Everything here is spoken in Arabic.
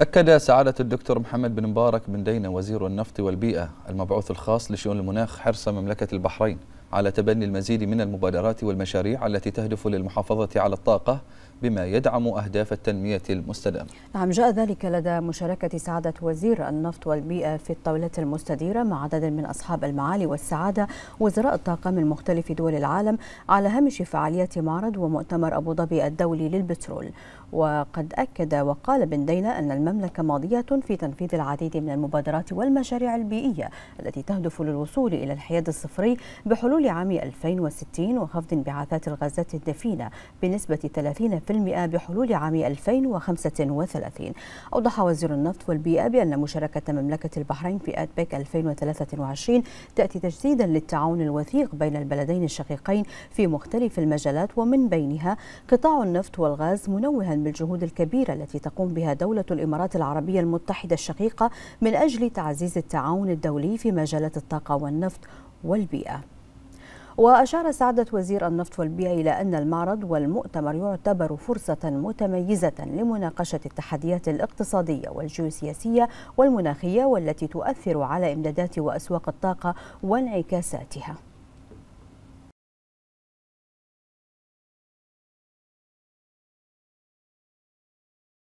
أكد سعادة الدكتور محمد بن مبارك بن دينا وزير النفط والبيئة المبعوث الخاص لشؤون المناخ حرص مملكة البحرين على تبني المزيد من المبادرات والمشاريع التي تهدف للمحافظة على الطاقة بما يدعم أهداف التنمية المستدامة نعم جاء ذلك لدى مشاركة سعادة وزير النفط والبيئة في الطاولة المستديرة مع عدد من أصحاب المعالي والسعادة وزراء الطاقة من مختلف دول العالم على هامش فعاليات معرض ومؤتمر أبو ظبي الدولي للبترول وقد أكد وقال بن دينا أن المملكة ماضية في تنفيذ العديد من المبادرات والمشاريع البيئية التي تهدف للوصول إلى الحياد الصفري بحلول حول عام 2060 وخفض انبعاثات الغازات الدفينة بنسبة 30% بحلول عام 2035 أوضح وزير النفط والبيئة بأن مشاركة مملكة البحرين في أتبك 2023 تأتي تجديدا للتعاون الوثيق بين البلدين الشقيقين في مختلف المجالات ومن بينها قطاع النفط والغاز منوها بالجهود الكبيرة التي تقوم بها دولة الإمارات العربية المتحدة الشقيقة من أجل تعزيز التعاون الدولي في مجالات الطاقة والنفط والبيئة وأشار سعادة وزير النفط والبيئة إلى أن المعرض والمؤتمر يعتبر فرصة متميزة لمناقشة التحديات الاقتصادية والجيوسياسية والمناخية والتي تؤثر على إمدادات وأسواق الطاقة وانعكاساتها